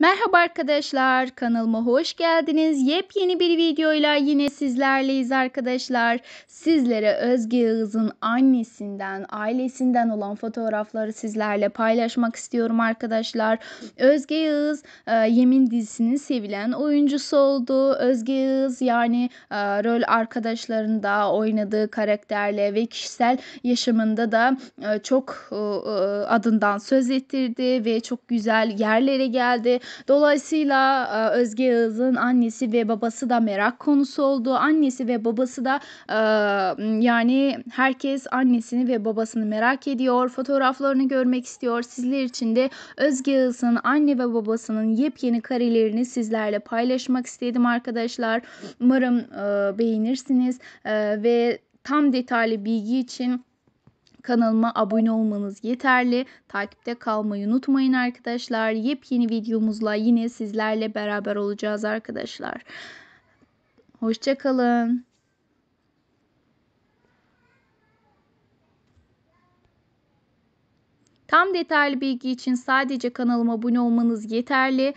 Merhaba arkadaşlar kanalıma hoş geldiniz. Yepyeni bir videoyla yine sizlerleyiz arkadaşlar. Sizlere Özge Yağız'ın annesinden, ailesinden olan fotoğrafları sizlerle paylaşmak istiyorum arkadaşlar. Özge Yağız e, Yemin dizisinin sevilen oyuncusu oldu. Özge Yağız yani e, rol arkadaşlarında oynadığı karakterle ve kişisel yaşamında da e, çok e, e adından söz ettirdi ve çok güzel yerlere geldi Dolayısıyla e, Özge Yağız'ın annesi ve babası da merak konusu oldu. Annesi ve babası da e, yani herkes annesini ve babasını merak ediyor. Fotoğraflarını görmek istiyor. Sizler için de Özge Yağız'ın anne ve babasının yepyeni karelerini sizlerle paylaşmak istedim arkadaşlar. Umarım e, beğenirsiniz ve tam detaylı bilgi için Kanalıma abone olmanız yeterli. Takipte kalmayı unutmayın arkadaşlar. Yepyeni videomuzla yine sizlerle beraber olacağız arkadaşlar. Hoşçakalın. Tam detaylı bilgi için sadece kanalıma abone olmanız yeterli.